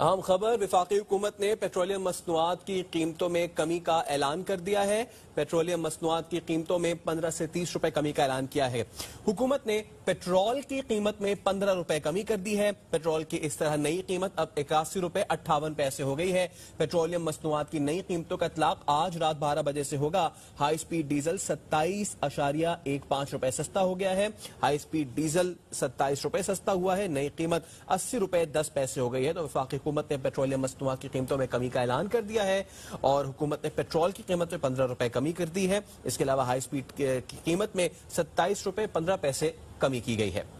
अहम खबर विफाकी हुकूमत ने पेट्रोलियम मसनूआत की कीमतों में कमी का ऐलान कर दिया है पेट्रोलियम मसनूआत की कीमतों में पंद्रह से तीस रुपए कमी का ऐलान किया है हुकूमत ने पेट्रोल की कीमत में पंद्रह रुपए कमी कर दी है पेट्रोल की इस तरह नई कीमत अब इक्यासी रुपए अट्ठावन पैसे हो गई है पेट्रोलियम मसनूआत की नई कीमतों का इतलाक आज रात बारह बजे से होगा हाई स्पीड डीजल सत्ताईस अशारिया एक पांच रुपए सस्ता हो गया है हाई स्पीड डीजल सत्ताईस रुपए सस्ता हुआ है नई कीमत अस्सी रुपए दस पैसे हो गई है तो विफाक हुकूमत ने पेट्रोलियम मसनूआत की कीमतों में कमी का ऐलान कर दिया है और हुकूमत ने पेट्रोल की कीमत में पंद्रह रुपए कमी कर दी है इसके अलावा हाई स्पीड की कीमत में सत्ताईस रुपए पंद्रह पैसे कमी की गई है